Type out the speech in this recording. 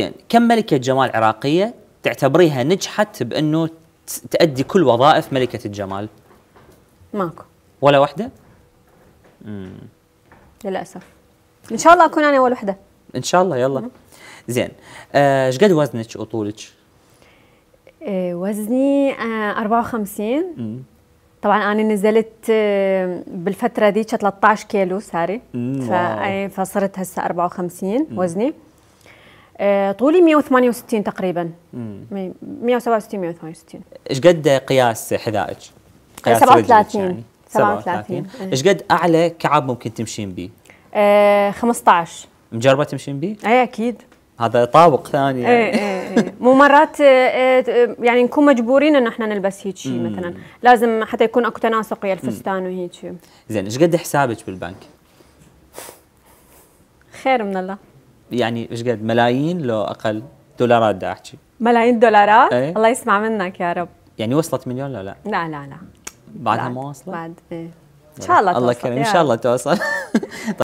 زين كم ملكة جمال عراقية تعتبريها نجحت بأنه تأدي كل وظائف ملكة الجمال؟ ماكو ولا واحدة؟ مم. للأسف إن شاء الله أكون أنا أول وحدة إن شاء الله يلا زين آه، ايش آه قد وزنك وطولك؟ آه وزني آه 54 مم. طبعا انا نزلت آه، بالفتره ذيك 13 كيلو ساري إيه، فصرت هسه 54 مم. وزني آه، طولي 168 تقريبا 167 168 ايش قد قياس حذائك؟ قياس 37 37 يعني. إيه. ايش قد اعلى كعب ممكن تمشين به؟ آه 15 مجربه تمشين به؟ اي اكيد هذا طابق ثاني إيه، يعني. اي اي مو مرات آه، آه، يعني نكون مجبورين ان احنا نلبس هيك شيء مثلا لازم حتى يكون اكو تناسق ويا الفستان وهيك زين ايش قد حسابك بالبنك؟ خير من الله يعني ايش قد ملايين لو اقل دولارات دا احكي ملايين دولارات؟ ايه؟ الله يسمع منك يا رب يعني وصلت مليون لو لا؟ لا لا لا بعدها ما وصلت؟ بعد ايه ان شاء الله توصل الله كريم ان شاء الله توصل